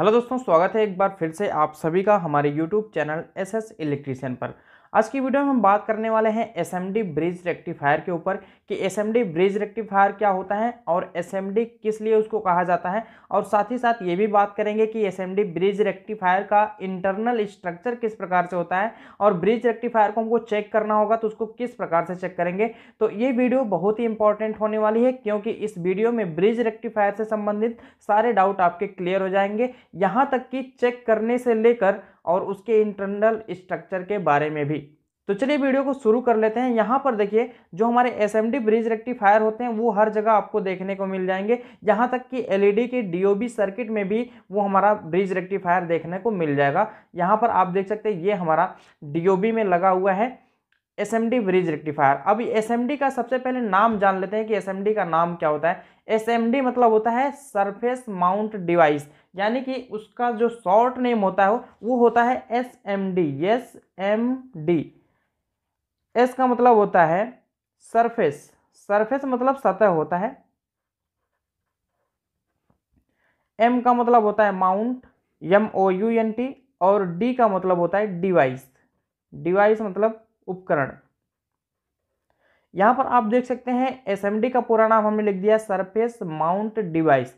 hello दोस्तों स्वागत है एक बार फिर से आप सभी का हमारे YouTube channel S S electrician पर आज की वीडियो में हम बात करने वाले हैं एस ब्रिज रेक्टिफायर के ऊपर कि एस ब्रिज रेक्टिफायर क्या होता है और एस किस लिए उसको कहा जाता है और साथ ही साथ ये भी बात करेंगे कि एस ब्रिज रेक्टिफायर का इंटरनल स्ट्रक्चर किस प्रकार से होता है और ब्रिज रेक्टिफायर को हमको चेक करना होगा तो उसको किस प्रकार से चेक करेंगे तो ये वीडियो बहुत ही इंपॉर्टेंट होने वाली है क्योंकि इस वीडियो में ब्रिज रेक्टिफायर से संबंधित सारे डाउट आपके क्लियर हो जाएंगे यहाँ तक कि चेक करने से लेकर और उसके इंटरनल स्ट्रक्चर के बारे में भी तो चलिए वीडियो को शुरू कर लेते हैं यहाँ पर देखिए जो हमारे S M D bridge rectifier होते हैं वो हर जगह आपको देखने को मिल जाएंगे यहाँ तक कि एलईडी e के डीओबी सर्किट में भी वो हमारा ब्रिज रेक्टिफायर देखने को मिल जाएगा यहाँ पर आप देख सकते हैं ये हमारा डीओबी में लगा हुआ है S M D bridge rectifier अब एस एम डी का सबसे पहले नाम जान लेते हैं कि एस एम डी का नाम क्या होता है एस एम डी मतलब होता है सरफेस माउंट डिवाइस यानी कि उसका जो शॉर्ट नेम होता है वो होता है S M D S M D S का मतलब होता है सरफेस सरफेस मतलब सतह होता है एम का मतलब होता है mount M O U N T और डी का मतलब होता है डिवाइस डिवाइस मतलब उपकरण यहां पर आप देख सकते हैं एसएमडी का पूरा नाम हमने लिख दिया सरफेस माउंट डिवाइस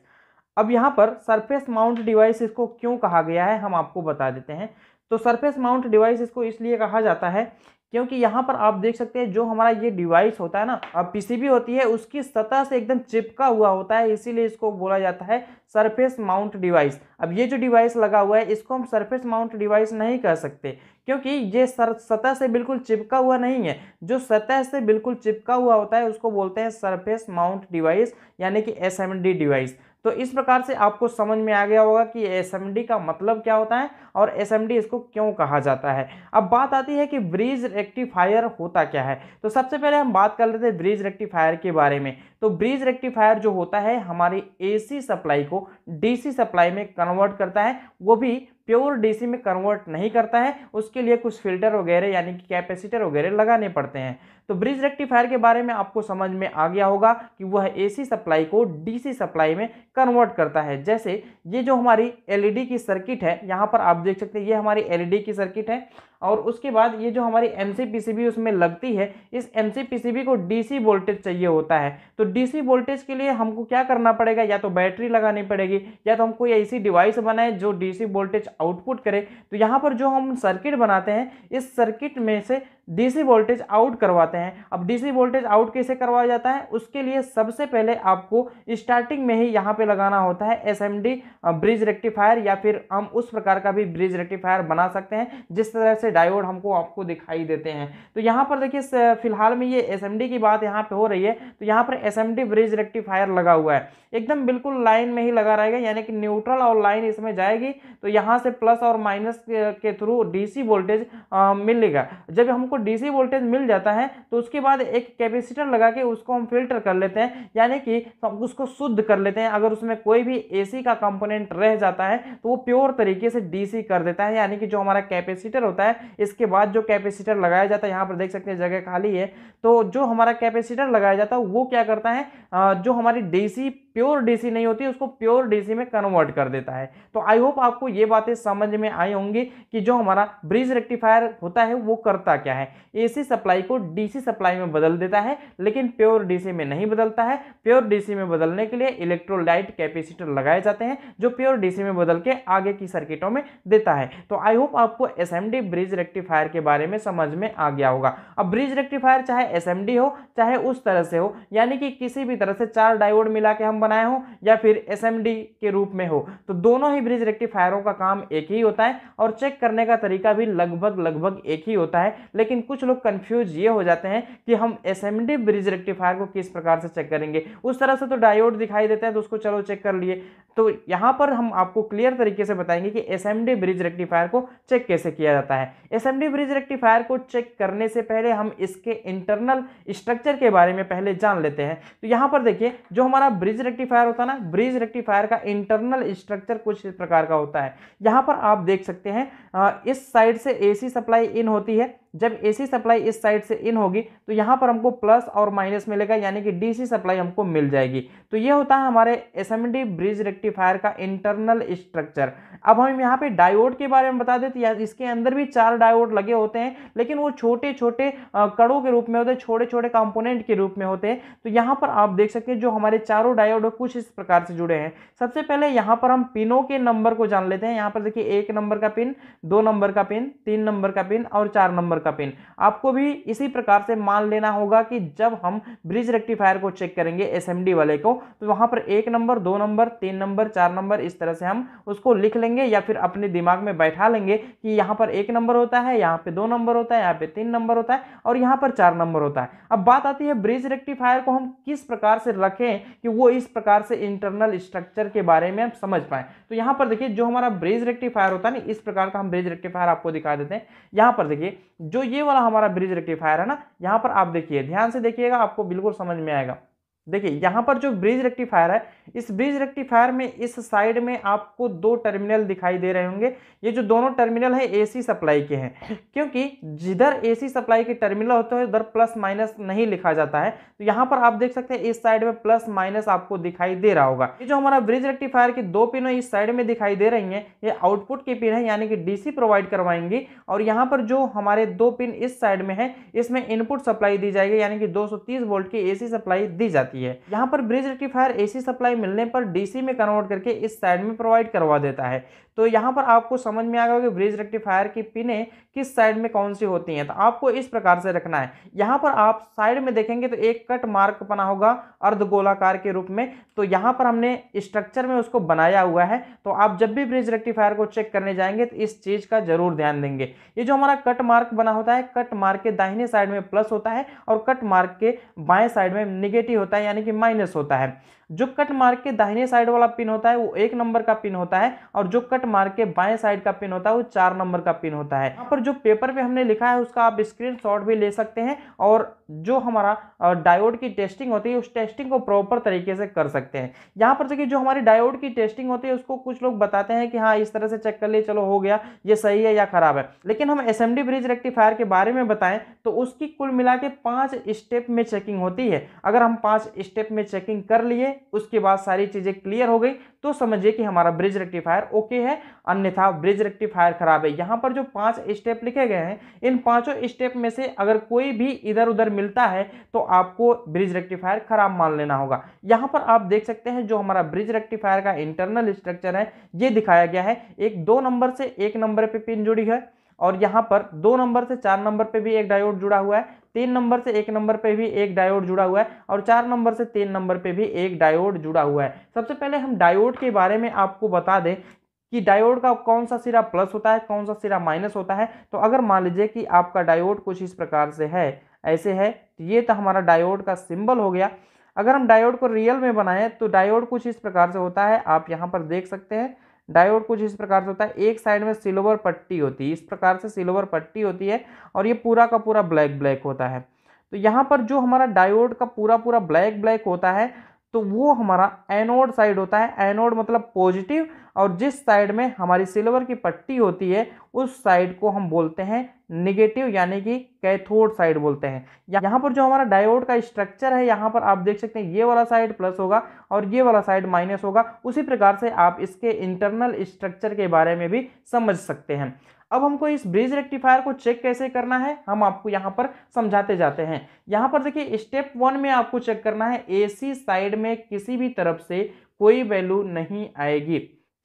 अब यहां पर सरफेस माउंट डिवाइस इसको क्यों कहा गया है हम आपको बता देते हैं तो सरफेस माउंट डिवाइस इसको इसलिए कहा जाता है क्योंकि यहाँ पर आप देख सकते हैं जो हमारा ये डिवाइस होता है ना अब पीसीबी होती है उसकी सतह से एकदम चिपका हुआ होता है इसीलिए इसको बोला जाता है सरफेस माउंट डिवाइस अब ये जो डिवाइस लगा हुआ है इसको हम सरफेस माउंट डिवाइस नहीं कह सकते क्योंकि ये सतह से बिल्कुल चिपका हुआ नहीं है जो सतह से बिल्कुल चिपका हुआ होता है उसको बोलते हैं सरफेस माउंट डिवाइस यानी कि एस डिवाइस तो इस प्रकार से आपको समझ में आ गया होगा कि एस का मतलब क्या होता है और एस इसको क्यों कहा जाता है अब बात आती है कि ब्रिज रेक्टिफायर होता क्या है तो सबसे पहले हम बात कर लेते हैं ब्रिज रेक्टिफायर के बारे में तो ब्रिज रेक्टिफायर जो होता है हमारे एसी सप्लाई को डीसी सप्लाई में कन्वर्ट करता है वो भी प्योर डीसी में कन्वर्ट नहीं करता है उसके लिए कुछ फिल्टर वगैरह यानी कि कैपेसिटर वगैरह लगाने पड़ते हैं तो ब्रिज रेक्टिफायर के बारे में आपको समझ में आ गया होगा कि वह एसी सप्लाई को डीसी सप्लाई में कन्वर्ट करता है जैसे ये जो हमारी एलईडी e की सर्किट है यहाँ पर आप देख सकते हैं ये हमारी एलईडी e की सर्किट है और उसके बाद ये जो हमारी एम सी उसमें लगती है इस एम सी को डीसी वोल्टेज चाहिए होता है तो डीसी वोल्टेज के लिए हमको क्या करना पड़ेगा या तो बैटरी लगानी पड़ेगी या तो हम कोई ऐसी डिवाइस बनाए जो डीसी वोल्टेज आउटपुट करे तो यहाँ पर जो हम सर्किट बनाते हैं इस सर्किट में से डीसी वोल्टेज आउट करवाते हैं अब डीसी वोल्टेज आउट कैसे करवाया जाता है उसके लिए सबसे पहले आपको स्टार्टिंग में ही यहाँ पे लगाना होता है एसएमडी ब्रिज रेक्टिफायर या फिर हम उस प्रकार का भी ब्रिज रेक्टिफायर बना सकते हैं जिस तरह से डायोड हमको आपको दिखाई देते हैं तो यहाँ पर देखिए फिलहाल में ये एस की बात यहाँ पर हो रही है तो यहाँ पर एस ब्रिज रेक्टिफायर लगा हुआ है एकदम बिल्कुल लाइन में ही लगा रहेगा यानी कि न्यूट्रल और लाइन इसमें जाएगी तो यहाँ से प्लस और माइनस के थ्रू डीसी वोल्टेज मिलेगा जब हमको हमको डीसी वोल्टेज मिल जाता है तो उसके बाद एक कैपेसिटर लगा के उसको हम फिल्टर कर लेते हैं यानी कि हम उसको शुद्ध कर लेते हैं अगर उसमें कोई भी एसी का कंपोनेंट रह जाता है तो वो प्योर तरीके से डीसी कर देता है यानी कि जो हमारा कैपेसिटर होता है इसके बाद जो कैपेसिटर लगाया जाता है यहाँ पर देख सकते हैं जगह खाली है तो जो हमारा कैपेसिटर लगाया जाता है वो क्या करता है जो हमारी डीसी प्योर डीसी नहीं होती उसको प्योर डीसी में कन्वर्ट कर देता है तो आई होप आपको ये बातें समझ में आई होंगी कि जो हमारा ब्रिज रेक्टिफायर होता है वो करता क्या है है एसी सप्लाई को डीसी सप्लाई में बदल देता है लेकिन प्योर डीसी में नहीं बदलता है प्योर डीसी में बदलने के लिए इलेक्ट्रोलाइट कैपेसिटर लगाए जाते हैं जो प्योर डीसी में बदल के आगे की सर्किटों में देता है तो आई होप आपको एस ब्रिज रेक्टिफायर के बारे में समझ में आ गया होगा अब ब्रिज रेक्टिफायर चाहे एस हो चाहे उस तरह से हो यानी कि किसी भी तरह से चार डायोड मिला के हम बनाए हों या फिर एस के रूप में हो तो दोनों ही ब्रिज रेक्टिफायरों का काम एक ही होता है और चेक करने का तरीका भी लगभग लगभग एक ही होता है लेकिन लेकिन कुछ लोग कंफ्यूज ये हो जाते हैं कि हम एसेंबली ब्रिज रेक्टिफायर को किस प्रकार से चेक करेंगे उस तरह से तो डायोड दिखाई देता है तो उसको चलो चेक कर लिए तो यहाँ पर हम आपको क्लियर तरीके से बताएंगे कि एसेंबली ब्रिज रेक्टिफायर को चेक कैसे किया जाता है एसेंबली ब्रिज रेक्टिफायर को चेक करने से पहले हम इसके इंटरनल स्ट्रक्चर के बारे में पहले जान लेते हैं तो यहाँ पर देखिए जो हमारा ब्रिज रेक्टिफायर होता है ना ब्रिज रेक्टिफायर का इंटरनल स्ट्रक्चर कुछ इस प्रकार का होता है यहाँ पर आप देख सकते हैं इस साइड से एसी सप्लाई इन होती है जब एसी सप्लाई इस साइड से इन होगी तो यहाँ पर हमको प्लस और माइनस मिलेगा यानी कि डीसी सप्लाई हमको मिल जाएगी तो ये होता है हमारे एसएमडी ब्रिज रेक्टिफायर का इंटरनल स्ट्रक्चर अब हम यहाँ पे डायोड के बारे में बता देते हैं इसके अंदर भी चार डायोड लगे होते हैं लेकिन वो छोटे छोटे कड़ों के रूप में होते हैं छोटे छोटे कॉम्पोनेंट के रूप में होते हैं तो यहाँ पर आप देख सकते हैं जो हमारे चारों डायोड कुछ इस प्रकार से जुड़े हैं सबसे पहले यहाँ पर हम पिनों के नंबर को जान लेते हैं यहाँ पर देखिए एक नंबर का पिन दो नंबर का पिन तीन नंबर का पिन और चार नंबर का पिन आपको भी इसी प्रकार से मान लेना होगा कि जब हम ब्रिज रेक्टिफायर को चेक करेंगे एस वाले को तो वहाँ पर एक नंबर दो नंबर तीन नंबर चार नंबर इस तरह से हम उसको लिख लेंगे या फिर अपने दिमाग में बैठा लेंगे कि यहाँ पर एक नंबर होता है यहाँ पे दो नंबर होता है यहाँ पे तीन नंबर होता है और यहाँ पर चार नंबर होता है अब बात आती है ब्रिज रेक्टिफायर को हम किस प्रकार से रखें कि वो इस प्रकार से इंटरनल स्ट्रक्चर के बारे में हम समझ पाए तो यहाँ पर देखिए जो हमारा ब्रिज रेक्टिफायर होता है ना इस प्रकार का हम ब्रिज रेक्टिफायर आपको दिखा देते हैं यहाँ पर देखिए जो ये वाला हमारा ब्रिज रेक्टिफायर है ना यहाँ पर आप देखिए ध्यान से देखिएगा आपको बिल्कुल समझ में आएगा देखिए यहाँ पर जो ब्रिज रेक्टिफायर है इस ब्रिज रेक्टिफायर में इस साइड में आपको दो टर्मिनल दिखाई दे रहे होंगे ये जो दोनों टर्मिनल है एसी सप्लाई के हैं क्योंकि जिधर एसी सप्लाई के टर्मिनल होते हैं उधर प्लस माइनस नहीं लिखा जाता है तो यहाँ पर आप देख सकते हैं इस साइड में प्लस माइनस आपको दिखाई दे रहा होगा ये जो हमारा ब्रिज रेक्टिफायर की दो पिन इस साइड में दिखाई दे रही है ये आउटपुट की पिन है यानी कि डीसी प्रोवाइड करवाएंगी और यहाँ पर जो हमारे दो पिन इस साइड में है इसमें इनपुट सप्लाई दी जाएगी यानी कि दो वोल्ट की ए सप्लाई दी जाती है जाती है यहाँ पर ब्रिज रेक्टिफायर एसी सप्लाई मिलने पर डीसी में कन्वर्ट करके इस साइड में प्रोवाइड करवा देता है तो यहाँ पर आपको समझ में आ गया कि ब्रिज रेक्टिफायर की पिने किस साइड में कौन सी होती हैं तो आपको इस प्रकार से रखना है यहाँ पर आप साइड में देखेंगे तो एक कट मार्क बना होगा अर्ध गोलाकार के रूप में तो यहाँ पर हमने स्ट्रक्चर में उसको बनाया हुआ है तो आप जब भी ब्रिज रेक्टिफायर को चेक करने जाएंगे तो इस चीज़ का जरूर ध्यान देंगे ये जो हमारा कट मार्क बना होता है कट मार्क के दाहिने साइड में प्लस होता है और कट मार्क के बाएँ साइड में निगेटिव होता है यानी कि माइनस होता है जो कट मार्क के दाहिने साइड वाला पिन होता है वो एक नंबर का पिन होता है और जो कट मार्क के बाएं साइड का पिन होता है वो चार नंबर का पिन होता है यहाँ पर जो पेपर पे हमने लिखा है उसका आप स्क्रीन भी ले सकते हैं और जो हमारा डायोड की टेस्टिंग होती है उस टेस्टिंग को प्रॉपर तरीके से कर सकते हैं यहाँ पर देखिए जो हमारी डायोड की टेस्टिंग होती है उसको कुछ लोग बताते हैं कि हाँ इस तरह से चेक कर लिए चलो हो गया ये सही है या खराब है लेकिन हम एस ब्रिज रेक्टिफायर के बारे में बताएं तो उसकी कुल मिला के पाँच स्टेप में चेकिंग होती है अगर हम पाँच स्टेप में चेकिंग कर लिए उसके बाद सारी चीज़ें क्लियर हो गई तो समझिए कि हमारा ब्रिज रेक्टिफायर ओके है अन्यथा ब्रिज रेक्टिफायर खराब है यहाँ पर जो पांच स्टेप लिखे गए हैं इन पांचों स्टेप में से अगर कोई भी इधर उधर मिलता है तो आपको ब्रिज रेक्टिफायर खराब मान लेना होगा यहाँ पर आप देख सकते हैं जो हमारा ब्रिज रेक्टिफायर का इंटरनल स्ट्रक्चर है ये दिखाया गया है एक दो नंबर से एक नंबर पर पिन जुड़ी है और यहाँ पर दो नंबर से चार नंबर पे भी एक डायोड जुड़ा हुआ है तीन नंबर से एक नंबर पे भी एक डायोड जुड़ा हुआ है और चार नंबर से तीन नंबर पे भी एक डायोड जुड़ा हुआ है सबसे पहले हम डायोड के बारे में आपको बता दें कि डायोड का कौन सा सिरा प्लस होता है कौन सा सिरा माइनस होता है तो अगर मान लीजिए कि आपका डायोड कुछ इस प्रकार से है ऐसे है तो ये तो हमारा डायोड का सिंबल हो गया अगर हम डायोड को रियल में बनाएं तो डायोड कुछ इस प्रकार से होता है आप यहाँ पर देख सकते हैं डायोड कुछ इस प्रकार से होता है एक साइड में सिल्वर पट्टी होती है इस प्रकार से सिल्वर पट्टी होती है और ये पूरा का पूरा ब्लैक ब्लैक होता है तो यहाँ पर जो हमारा डायोड का पूरा पूरा ब्लैक ब्लैक होता है तो वो हमारा एनोड साइड होता है एनोड मतलब पॉजिटिव और जिस साइड में हमारी सिल्वर की पट्टी होती है उस साइड को हम बोलते हैं निगेटिव यानी कि कैथोड साइड बोलते हैं यहाँ पर जो हमारा डायोड का स्ट्रक्चर है यहाँ पर आप देख सकते हैं ये वाला साइड प्लस होगा और ये वाला साइड माइनस होगा उसी प्रकार से आप इसके इंटरनल स्ट्रक्चर के बारे में भी समझ सकते हैं अब हमको इस ब्रिज रेक्टिफायर को चेक कैसे करना है हम आपको यहाँ पर समझाते जाते हैं यहाँ पर देखिए स्टेप वन में आपको चेक करना है एसी साइड में किसी भी तरफ से कोई वैल्यू नहीं आएगी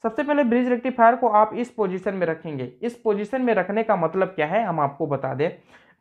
सबसे पहले ब्रिज रेक्टिफायर को आप इस पोजीशन में रखेंगे इस पोजीशन में रखने का मतलब क्या है हम आपको बता दें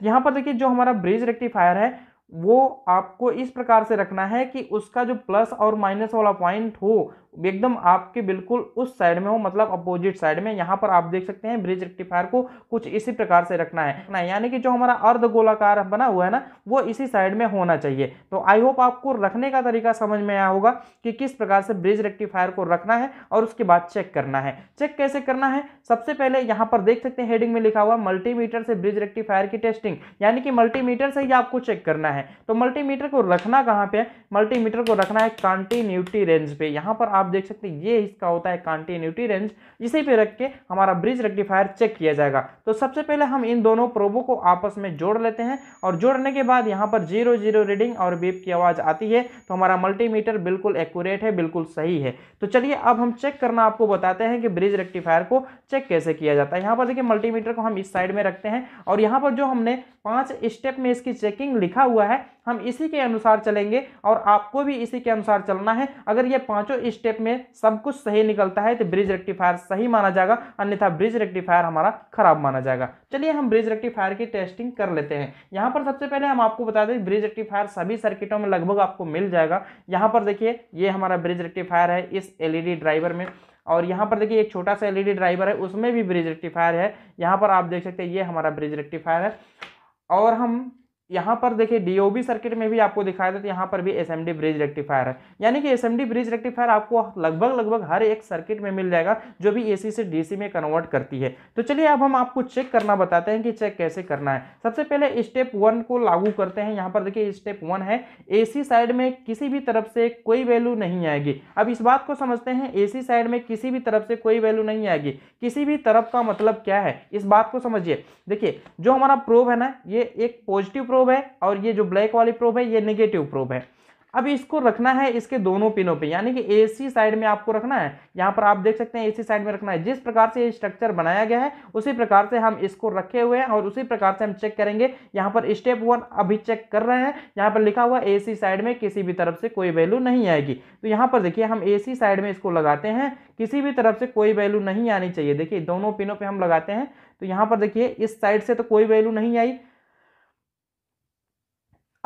यहाँ पर देखिए जो हमारा ब्रिज रेक्टिफायर है वो आपको इस प्रकार से रखना है कि उसका जो प्लस और माइनस वाला पॉइंट हो एकदम आपके बिल्कुल उस साइड में हो मतलब अपोजिट साइड में यहाँ पर आप देख सकते हैं ब्रिज रेक्टिफायर को कुछ इसी प्रकार से रखना है ना यानी कि जो हमारा अर्ध गोलाकार बना हुआ है ना वो इसी साइड में होना चाहिए तो आई होप आपको रखने का तरीका समझ में आया होगा कि किस प्रकार से ब्रिज रेक्टिफायर को रखना है और उसके बाद चेक करना है चेक कैसे करना है सबसे पहले यहाँ पर देख सकते हैं हेडिंग में लिखा हुआ मल्टीमीटर से ब्रिज रेक्टिफायर की टेस्टिंग यानी कि मल्टीमीटर से ही आपको चेक करना है है तो मल्टीमीटर को रखना कहाँ पे है मल्टीमीटर को रखना है कॉन्टीन्यूटी रेंज पे यहाँ पर आप देख सकते हैं ये इसका होता है कॉन्टीन्यूटी रेंज इसी पे रख के हमारा ब्रिज रेक्टिफायर चेक किया जाएगा तो सबसे पहले हम इन दोनों प्रोबो को आपस में जोड़ लेते हैं और जोड़ने के बाद यहाँ पर जीरो जीरो रीडिंग और बीप की आवाज़ आती है तो हमारा मल्टीमीटर बिल्कुल एक्यूरेट है बिल्कुल सही है तो चलिए अब हम चेक करना आपको बताते हैं कि ब्रिज रेक्टिफायर को चेक कैसे किया जाता है यहाँ पर देखिए मल्टीमीटर को हम इस साइड में रखते हैं और यहाँ पर जो हमने पाँच स्टेप में इसकी चेकिंग लिखा हुआ हुआ है हम इसी के अनुसार चलेंगे और आपको भी इसी के अनुसार चलना है अगर ये पांचों स्टेप में सब कुछ सही निकलता है तो ब्रिज रेक्टिफायर सही माना जाएगा अन्यथा ब्रिज रेक्टिफायर हमारा खराब माना जाएगा चलिए हम ब्रिज रेक्टिफायर की टेस्टिंग कर लेते हैं यहाँ पर सबसे पहले हम आपको बता दें ब्रिज रेक्टिफायर सभी सर्किटों में लगभग आपको मिल जाएगा यहाँ पर देखिए ये हमारा ब्रिज रेक्टिफायर है इस एल ड्राइवर में और यहाँ पर देखिए एक छोटा सा एलईडी ड्राइवर है उसमें भी ब्रिज रेक्टिफायर है यहाँ पर आप देख सकते हैं ये हमारा ब्रिज रेक्टिफायर है और हम यहाँ पर देखिए डीओबी सर्किट में भी आपको दिखाया था तो यहाँ पर भी एसएमडी ब्रिज रेक्टिफायर है यानी कि एसएमडी ब्रिज रेक्टिफायर आपको लगभग लगभग हर एक सर्किट में मिल जाएगा जो भी एसी से डीसी में कन्वर्ट करती है तो चलिए अब हम आपको चेक करना बताते हैं कि चेक कैसे करना है सबसे पहले स्टेप वन को लागू करते हैं यहाँ पर देखिए स्टेप वन है ए साइड में किसी भी तरफ से कोई वैल्यू नहीं आएगी अब इस बात को समझते हैं ए साइड में किसी भी तरफ से कोई वैल्यू नहीं आएगी किसी भी तरफ का मतलब क्या है इस बात को समझिए देखिए जो हमारा प्रोब है ना ये एक पॉजिटिव प्रोब है और ये जो ब्लैक वाली प्रोब है ये नेगेटिव प्रोब है अब इसको रखना है इसके दोनों पिनों पे यानी कि एसी साइड में आपको रखना है यहाँ पर आप देख सकते हैं एसी साइड में रखना है जिस प्रकार से ये स्ट्रक्चर बनाया गया है उसी प्रकार से हम इसको रखे हुए हैं और उसी प्रकार से हम चेक करेंगे यहाँ पर स्टेप वन अभी चेक कर रहे हैं यहाँ पर लिखा हुआ ए साइड में किसी भी तरफ से कोई वैल्यू नहीं आएगी तो यहाँ पर देखिए हम ए साइड में इसको लगाते हैं किसी भी तरफ से कोई वैल्यू नहीं आनी चाहिए देखिए दोनों पिनों पर हम लगाते हैं तो यहाँ पर देखिए इस साइड से तो कोई वैल्यू नहीं आई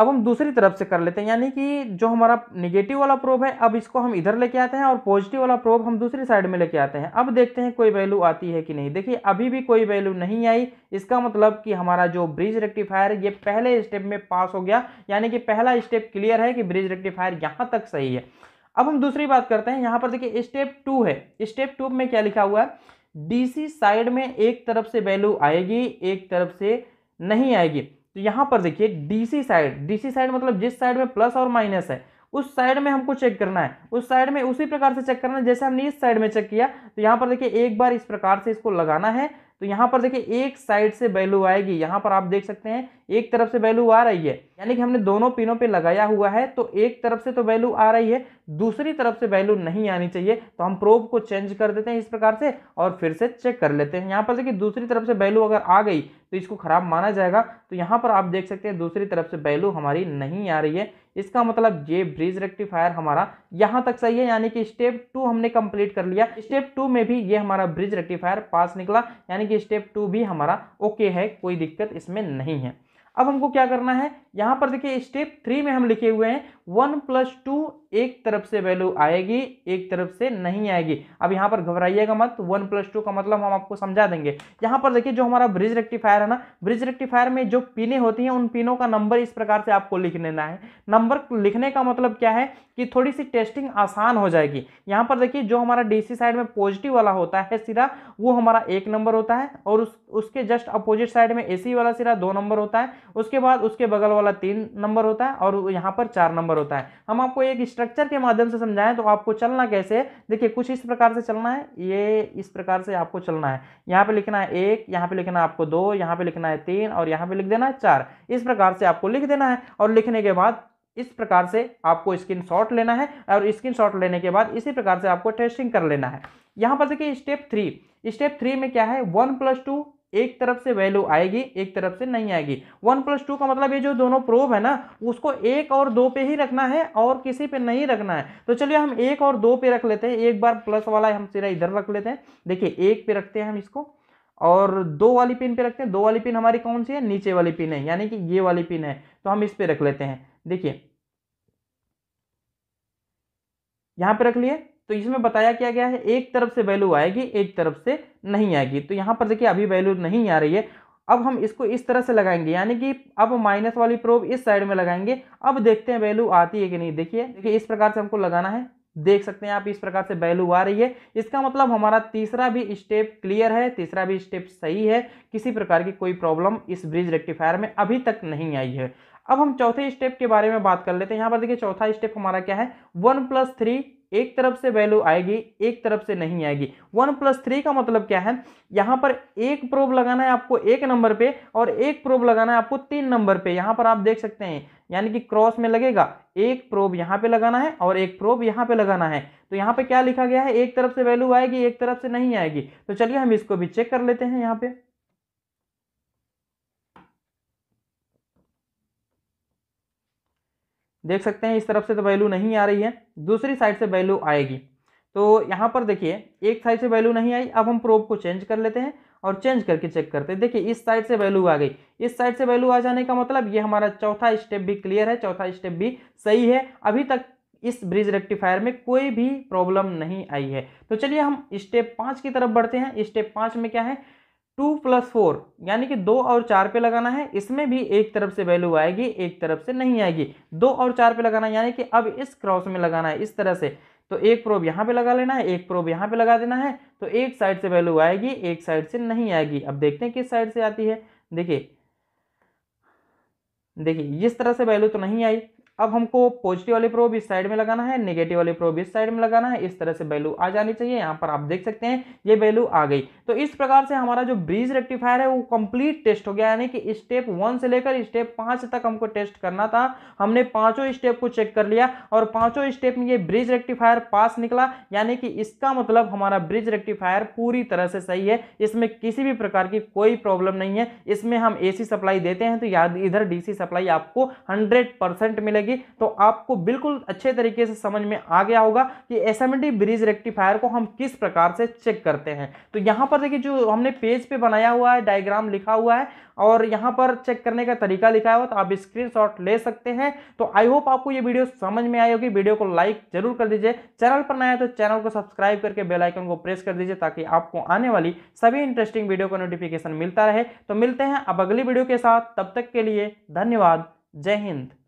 अब हम दूसरी तरफ से कर लेते हैं यानी कि जो हमारा निगेटिव वाला प्रोब है अब इसको हम इधर लेके आते हैं और पॉजिटिव वाला प्रोब हम दूसरी साइड में लेके आते हैं अब देखते हैं कोई वैल्यू आती है कि नहीं देखिए अभी भी कोई वैल्यू नहीं आई इसका मतलब कि हमारा जो ब्रिज रेक्टिफायर ये पहले स्टेप में पास हो गया यानी कि पहला स्टेप क्लियर है कि ब्रिज रेक्टिफायर यहाँ तक सही है अब हम दूसरी बात करते हैं यहाँ पर देखिए स्टेप टू है स्टेप टू में क्या लिखा हुआ है डीसी साइड में एक तरफ से वैल्यू आएगी एक तरफ से नहीं आएगी तो यहां पर देखिए डीसी साइड डीसी साइड मतलब जिस साइड में प्लस और माइनस है उस साइड में हमको चेक करना है उस साइड में उसी प्रकार से चेक करना है जैसे हमने इस साइड में चेक किया तो यहां पर देखिए एक बार इस प्रकार से इसको लगाना है तो यहाँ पर देखिए एक साइड से वैल्यू आएगी यहाँ पर आप देख सकते हैं एक तरफ से वैल्यू आ रही है यानी कि हमने दोनों पिनों पे लगाया हुआ है तो एक तरफ से तो वैल्यू आ रही है दूसरी तरफ से वैल्यू नहीं आनी चाहिए तो हम प्रोब को चेंज कर देते हैं इस प्रकार से और फिर से चेक कर लेते हैं यहाँ पर देखिए दूसरी तरफ से वैल्यू अगर आ गई तो इसको खराब माना जाएगा तो यहाँ पर आप देख सकते हैं दूसरी तरफ से वैल्यू हमारी नहीं आ रही है इसका मतलब ये ब्रिज रेक्टिफायर हमारा यहाँ तक सही है यानी कि स्टेप टू हमने कंप्लीट कर लिया स्टेप टू में भी ये हमारा ब्रिज रेक्टिफायर पास निकला यानी कि स्टेप टू भी हमारा ओके है कोई दिक्कत इसमें नहीं है अब हमको क्या करना है यहाँ पर देखिए स्टेप थ्री में हम लिखे हुए हैं वन प्लस टू एक तरफ से वैल्यू आएगी एक तरफ से नहीं आएगी अब यहाँ पर घबराइएगा मत वन प्लस टू का मतलब हम आपको समझा देंगे यहाँ पर देखिए जो हमारा ब्रिज रेक्टिफायर है ना ब्रिज रेक्टिफायर में जो पिने होती हैं उन पिनों का नंबर इस प्रकार से आपको लिख लेना है नंबर लिखने का मतलब क्या है कि थोड़ी सी टेस्टिंग आसान हो जाएगी यहाँ पर देखिए जो हमारा डी साइड में पॉजिटिव वाला होता है सिरा वो हमारा एक नंबर होता है और उस उसके जस्ट अपोजिट साइड में ए वाला सिरा दो नंबर होता है उसके बाद उसके बगल वाला तीन नंबर होता है और यहाँ पर चार नंबर होता है हम आपको एक स्ट्रक्चर के माध्यम से समझाएं तो आपको चलना कैसे देखिए कुछ इस प्रकार से चलना है ये इस प्रकार से आपको चलना है यहाँ पे लिखना है एक यहाँ पे लिखना है आपको दो यहाँ पे लिखना है तीन और यहाँ पे लिख देना है चार इस प्रकार से आपको लिख देना है और लिखने के बाद इस प्रकार से आपको स्क्रीन शॉट लेना है और स्क्रीन शॉट लेने के बाद इसी प्रकार से आपको टेस्टिंग कर लेना है यहाँ पर देखिए स्टेप थ्री स्टेप थ्री में क्या है वन प्लस टू एक तरफ से वैल्यू आएगी एक तरफ से नहीं आएगी वन प्लस टू का मतलब ये जो दोनों प्रोब है ना उसको एक और दो पे ही रखना है और किसी पे नहीं रखना है तो चलिए हम एक और दो पे रख लेते हैं एक बार प्लस वाला हम सिरा इधर रख लेते हैं देखिए एक पे रखते हैं हम इसको और दो वाली पिन पे रखते हैं दो वाली पिन हमारी कौन सी है नीचे वाली पिन है यानी कि ये वाली पिन है तो हम इस पर रख लेते हैं देखिए यहाँ पे रख लिए तो इसमें बताया क्या गया है एक तरफ से वैल्यू आएगी एक तरफ से नहीं आएगी तो यहाँ पर देखिए अभी वैल्यू नहीं आ रही है अब हम इसको इस तरह से लगाएंगे यानी कि अब माइनस वाली प्रोब इस साइड में लगाएंगे अब देखते हैं वैल्यू आती है कि नहीं देखिए देखिए इस प्रकार से हमको लगाना है देख सकते हैं आप इस प्रकार से वैल्यू आ रही है इसका मतलब हमारा तीसरा भी स्टेप क्लियर है तीसरा भी स्टेप सही है किसी प्रकार की कोई प्रॉब्लम इस ब्रिज रेक्टिफायर में अभी तक नहीं आई है अब हम चौथे स्टेप के बारे में बात कर लेते हैं यहाँ पर देखिए चौथा स्टेप हमारा क्या है वन प्लस थ्री एक तरफ से वैल्यू आएगी एक तरफ से नहीं आएगी वन प्लस थ्री का मतलब क्या है यहाँ पर एक प्रोब लगाना है आपको एक नंबर पे और एक प्रोब लगाना है आपको तीन नंबर पे यहाँ पर आप देख सकते हैं यानी कि क्रॉस में लगेगा एक प्रोब यहाँ पे लगाना है और एक प्रोब यहाँ पे लगाना है तो यहाँ पे क्या लिखा गया है एक तरफ से वैल्यू आएगी एक तरफ से नहीं आएगी तो चलिए हम इसको भी चेक कर लेते हैं यहाँ पे देख सकते हैं इस तरफ से तो वैल्यू नहीं आ रही है दूसरी साइड से वैल्यू आएगी तो यहाँ पर देखिए एक साइड से वैल्यू नहीं आई अब हम प्रोब को चेंज कर लेते हैं और चेंज करके चेक करते हैं देखिए इस साइड से वैल्यू आ गई इस साइड से वैल्यू आ जाने का मतलब ये हमारा चौथा स्टेप भी क्लियर है चौथा स्टेप भी सही है अभी तक इस ब्रिज रेक्टिफायर में कोई भी प्रॉब्लम नहीं आई है तो चलिए हम स्टेप पाँच की तरफ बढ़ते हैं स्टेप पाँच में क्या है टू प्लस फोर यानी कि दो और चार पे लगाना है इसमें भी एक तरफ से वैल्यू आएगी एक तरफ से नहीं आएगी दो और चार पे लगाना यानी कि अब इस क्रॉस में लगाना है इस तरह से तो एक प्रोब यहाँ पे लगा लेना है एक प्रोब यहाँ पे लगा देना है तो एक साइड से वैल्यू आएगी एक साइड से नहीं आएगी अब देखते हैं किस साइड से आती है देखिए देखिए इस तरह से वैल्यू तो नहीं आई अब हमको पॉजिटिव वाले प्रोब इस साइड में लगाना है नेगेटिव वाले प्रोब इस साइड में लगाना है इस तरह से वैल्यू आ जानी चाहिए यहाँ पर आप देख सकते हैं ये वैल्यू आ गई तो इस प्रकार से हमारा जो ब्रिज रेक्टिफायर है वो कंप्लीट टेस्ट हो गया यानी कि स्टेप वन से लेकर स्टेप पाँच तक हमको टेस्ट करना था हमने पाँचों स्टेप को चेक कर लिया और पाँचों स्टेप में ये ब्रिज रेक्टिफायर पास निकला यानी कि इसका मतलब हमारा ब्रिज रेक्टिफायर पूरी तरह से सही है इसमें किसी भी प्रकार की कोई प्रॉब्लम नहीं है इसमें हम ए सप्लाई देते हैं तो याद इधर डी सप्लाई आपको हंड्रेड परसेंट मिलेगी जाएगी तो आपको बिल्कुल अच्छे तरीके से समझ में आ गया होगा कि एस ब्रिज रेक्टिफायर को हम किस प्रकार से चेक करते हैं तो यहाँ पर देखिए जो हमने पेज पे बनाया हुआ है डायग्राम लिखा हुआ है और यहाँ पर चेक करने का तरीका लिखा हुआ तो आप स्क्रीनशॉट ले सकते हैं तो आई होप आपको ये वीडियो समझ में आई होगी वीडियो को लाइक जरूर कर दीजिए चैनल पर नया तो चैनल को सब्सक्राइब करके बेलाइकन को प्रेस कर दीजिए ताकि आपको आने वाली सभी इंटरेस्टिंग वीडियो का नोटिफिकेशन मिलता रहे तो मिलते हैं अब अगली वीडियो के साथ तब तक के लिए धन्यवाद जय हिंद